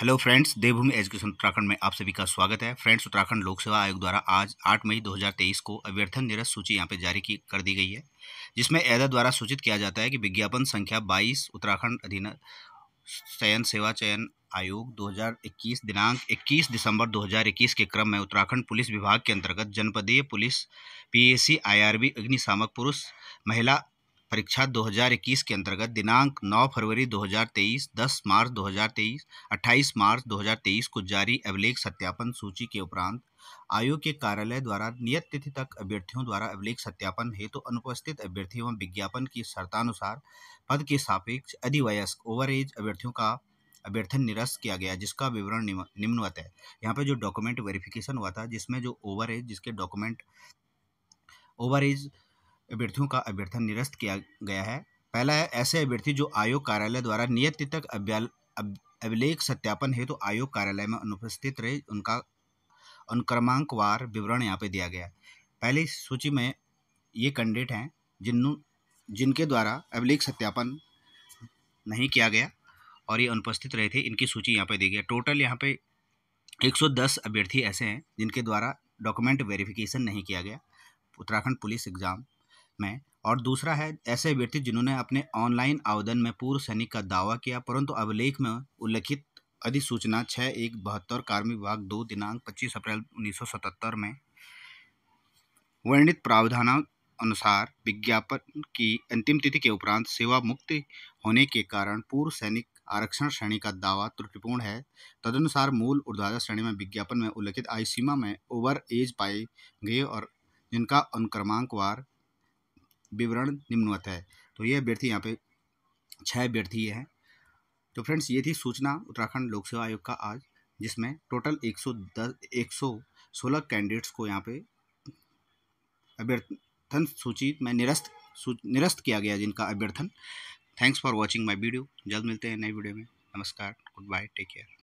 hello friends Devbhoomi education Uttarakhand में आप सभी का स्वागत है फ्रेंड्स उत्तराखंड लोक सेवा आयोग द्वारा आज 8 मई 2023 को अभ्यर्थन निरस्त सूची यहां पर जारी की कर दी गई है जिसमें ऐदा द्वारा सूचित किया जाता है कि विज्ञापन संख्या 22 उत्तराखंड अधीन चयन सेवा चयन आयोग 2021 दिनांक 21 दिसंबर 2021 के क्रम में उत्तराखंड पुलिस विभाग के अंतर्गत जनपदीय पुलिस पीएसी आईआरबी अग्निशामक पुरुष महिला परीक्षा 2021 के अंतर्गत दिनांक 9 फरवरी 2023, 10 मार्च 2023, 28 मार्च 2023 को जारी अभिलेख सत्यापन सूची के उपरांत आयोग के कार्यालय द्वारा नियत तिथि तक अभ्यर्थियों द्वारा अभिलेख सत्यापन हेतु तो अनुपस्थित अभ्यर्थी एवं विज्ञापन की शर्तानुसार पद के सापेक्ष अधिवयस्क ओवर एज अभ्यर्थियों का अभ्यर्थन निरस्त किया गया जिसका विवरण निम्नवत है यहाँ पे जो डॉक्यूमेंट वेरिफिकेशन हुआ था जिसमें जो ओवर एज जिसके डॉक्यूमेंट ओवर एज अभ्यर्थियों का अभ्यर्थन निरस्त किया गया है पहला है ऐसे अभ्यर्थी जो आयोग कार्यालय द्वारा नियत तिथि तक अभिलेख सत्यापन हेतु तो आयोग कार्यालय में अनुपस्थित रहे उनका अनुक्रमांकवार विवरण यहाँ पे दिया गया पहली सूची में ये कैंडिडेट हैं जिन जिनके द्वारा अभिलेख सत्यापन नहीं किया गया और ये अनुपस्थित रहे थे इनकी सूची यहाँ पे दी गई टोटल यहाँ पे 110 अभ्यर्थी ऐसे हैं जिनके द्वारा डॉक्यूमेंट वेरिफिकेशन नहीं किया गया उत्तराखंड पुलिस एग्ज़ाम में और दूसरा है ऐसे व्यक्ति जिन्होंने अपने ऑनलाइन आवेदन में पूर्व सैनिक का दावा किया परंतु अभिलेख में उल्लिखित अधिसूचना छः एक बहत्तर कार्मिक विभाग दो दिनांक पच्चीस अप्रैल उन्नीस सौ सतहत्तर में वर्णित प्रावधान अनुसार विज्ञापन की अंतिम तिथि के उपरांत सेवा मुक्त होने के कारण पूर्व सैनिक आरक्षण श्रेणी का दावा त्रुटिपूर्ण है तदनुसार मूल ऊर्ध्वाधर श्रेणी में विज्ञापन में उल्लिखित आयु सीमा में ओवर एज पाए गए और जिनका अनुक्रमांकवार विवरण निम्नवत है तो ये अभ्यर्थी यहाँ पे छः अभ्यर्थी हैं तो फ्रेंड्स ये थी सूचना उत्तराखंड लोक सेवा आयोग का आज जिसमें टोटल एक सौ दस एक सौ सोलह कैंडिडेट्स को यहाँ पे अभ्यर्थन सूची में निरस्त निरस्त किया गया जिनका अभ्यर्थन thanks for watching my video जल्द मिलते हैं नए वीडियो में नमस्कार गुड बाय टेक केयर